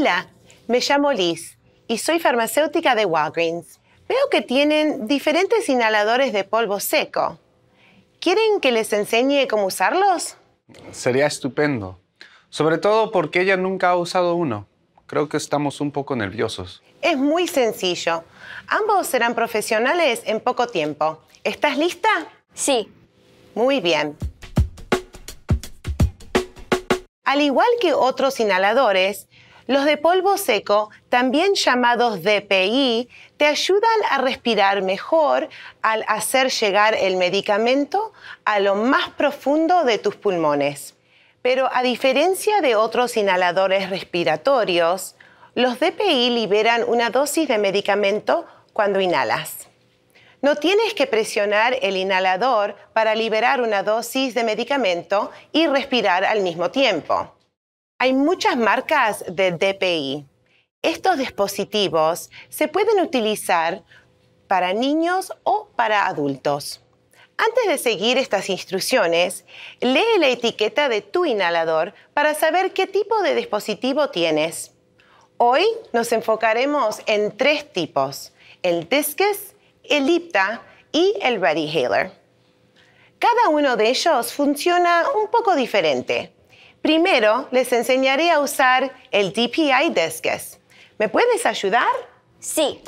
Hola, me llamo Liz y soy farmacéutica de Walgreens. Veo que tienen diferentes inhaladores de polvo seco. ¿Quieren que les enseñe cómo usarlos? Sería estupendo. Sobre todo porque ella nunca ha usado uno. Creo que estamos un poco nerviosos. Es muy sencillo. Ambos serán profesionales en poco tiempo. ¿Estás lista? Sí. Muy bien. Al igual que otros inhaladores, los de polvo seco, también llamados DPI, te ayudan a respirar mejor al hacer llegar el medicamento a lo más profundo de tus pulmones. Pero a diferencia de otros inhaladores respiratorios, los DPI liberan una dosis de medicamento cuando inhalas. No tienes que presionar el inhalador para liberar una dosis de medicamento y respirar al mismo tiempo. Hay muchas marcas de DPI. Estos dispositivos se pueden utilizar para niños o para adultos. Antes de seguir estas instrucciones, lee la etiqueta de tu inhalador para saber qué tipo de dispositivo tienes. Hoy nos enfocaremos en tres tipos, el el IPTA y el ready Cada uno de ellos funciona un poco diferente. Primero, les enseñaré a usar el DPI Desques. ¿Me puedes ayudar? Sí.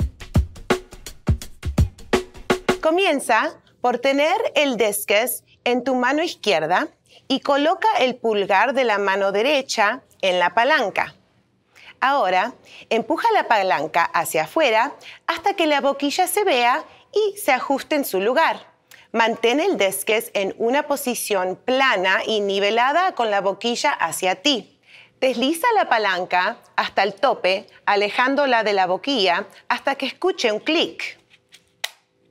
Comienza por tener el Desques en tu mano izquierda y coloca el pulgar de la mano derecha en la palanca. Ahora, empuja la palanca hacia afuera hasta que la boquilla se vea y se ajuste en su lugar. Mantén el desques en una posición plana y nivelada con la boquilla hacia ti. Desliza la palanca hasta el tope, alejándola de la boquilla hasta que escuche un clic.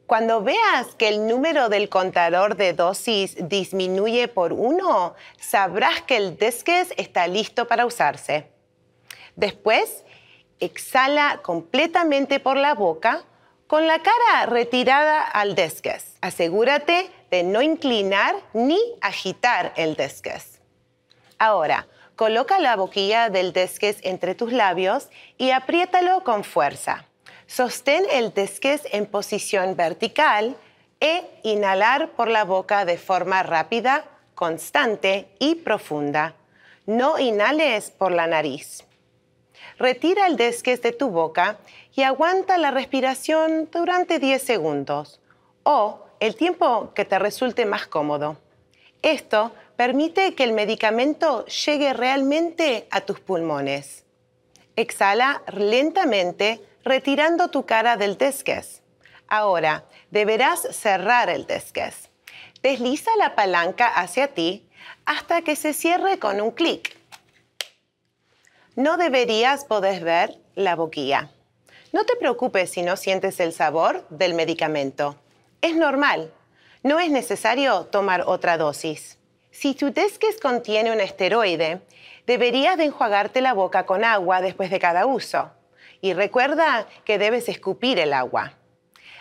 Cuando veas que el número del contador de dosis disminuye por uno, sabrás que el desques está listo para usarse. Después, exhala completamente por la boca con la cara retirada al desques. asegúrate de no inclinar ni agitar el desques. Ahora, coloca la boquilla del desques entre tus labios y apriétalo con fuerza. Sostén el desques en posición vertical e inhalar por la boca de forma rápida, constante y profunda. No inhales por la nariz. Retira el desqués de tu boca y aguanta la respiración durante 10 segundos o el tiempo que te resulte más cómodo. Esto permite que el medicamento llegue realmente a tus pulmones. Exhala lentamente retirando tu cara del desqués. Ahora, deberás cerrar el desqués. Desliza la palanca hacia ti hasta que se cierre con un clic no deberías poder ver la boquilla. No te preocupes si no sientes el sabor del medicamento. Es normal. No es necesario tomar otra dosis. Si tu desques contiene un esteroide, deberías de enjuagarte la boca con agua después de cada uso. Y recuerda que debes escupir el agua.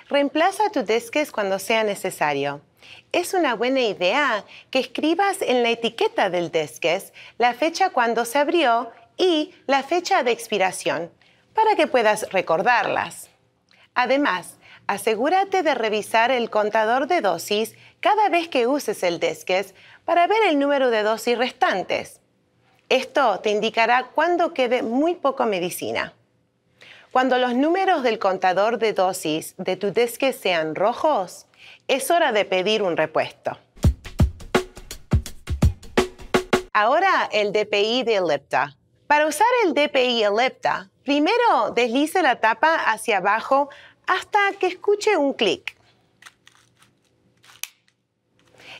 Reemplaza tu desques cuando sea necesario. Es una buena idea que escribas en la etiqueta del desques la fecha cuando se abrió y la fecha de expiración para que puedas recordarlas. Además, asegúrate de revisar el contador de dosis cada vez que uses el desques para ver el número de dosis restantes. Esto te indicará cuándo quede muy poco medicina. Cuando los números del contador de dosis de tu desquez sean rojos, es hora de pedir un repuesto. Ahora el DPI de Lepta. Para usar el DPI Elipta, primero deslice la tapa hacia abajo hasta que escuche un clic.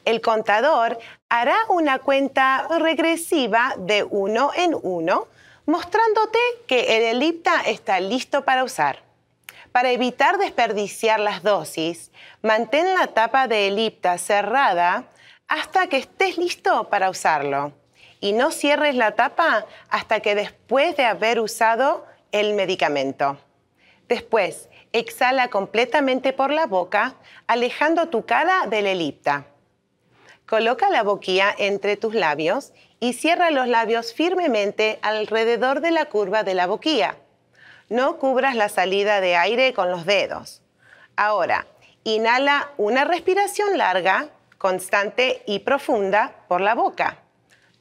El contador hará una cuenta regresiva de uno en uno, mostrándote que el Elipta está listo para usar. Para evitar desperdiciar las dosis, mantén la tapa de elipta cerrada hasta que estés listo para usarlo y no cierres la tapa hasta que después de haber usado el medicamento. Después, exhala completamente por la boca, alejando tu cara del la elipta. Coloca la boquilla entre tus labios y cierra los labios firmemente alrededor de la curva de la boquilla. No cubras la salida de aire con los dedos. Ahora, inhala una respiración larga, constante y profunda por la boca.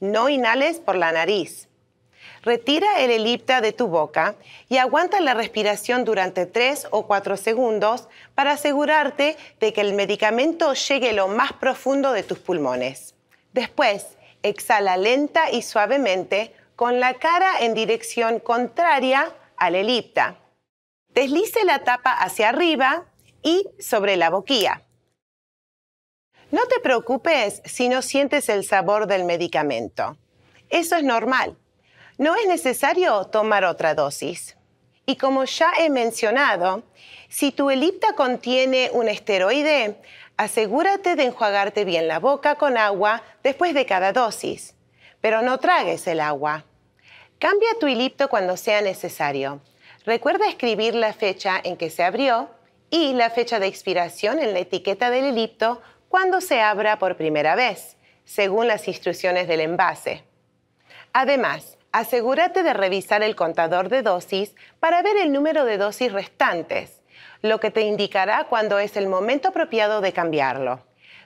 No inhales por la nariz. Retira el elipta de tu boca y aguanta la respiración durante 3 o 4 segundos para asegurarte de que el medicamento llegue lo más profundo de tus pulmones. Después, exhala lenta y suavemente con la cara en dirección contraria al elipta. Deslice la tapa hacia arriba y sobre la boquilla. No te preocupes si no sientes el sabor del medicamento. Eso es normal. No es necesario tomar otra dosis. Y como ya he mencionado, si tu elipta contiene un esteroide, asegúrate de enjuagarte bien la boca con agua después de cada dosis, pero no tragues el agua. Cambia tu elipto cuando sea necesario. Recuerda escribir la fecha en que se abrió y la fecha de expiración en la etiqueta del elipto cuando se abra por primera vez, según las instrucciones del envase. Además, asegúrate de revisar el contador de dosis para ver el número de dosis restantes, lo que te indicará cuándo es el momento apropiado de cambiarlo.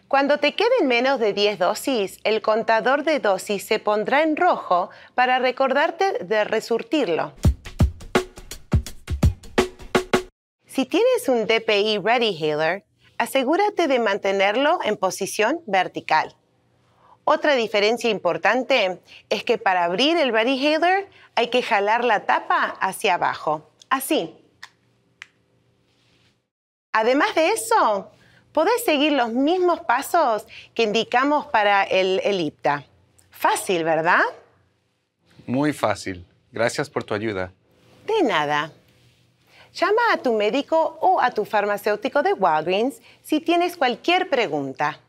Cuando te queden menos de 10 dosis, el contador de dosis se pondrá en rojo para recordarte de resurtirlo. Si tienes un DPI Ready Healer, asegúrate de mantenerlo en posición vertical. Otra diferencia importante es que para abrir el Ready hay que jalar la tapa hacia abajo, así. Además de eso, podés seguir los mismos pasos que indicamos para el elipta. Fácil, ¿verdad? Muy fácil. Gracias por tu ayuda. De nada. Llama a tu médico o a tu farmacéutico de Walgreens si tienes cualquier pregunta.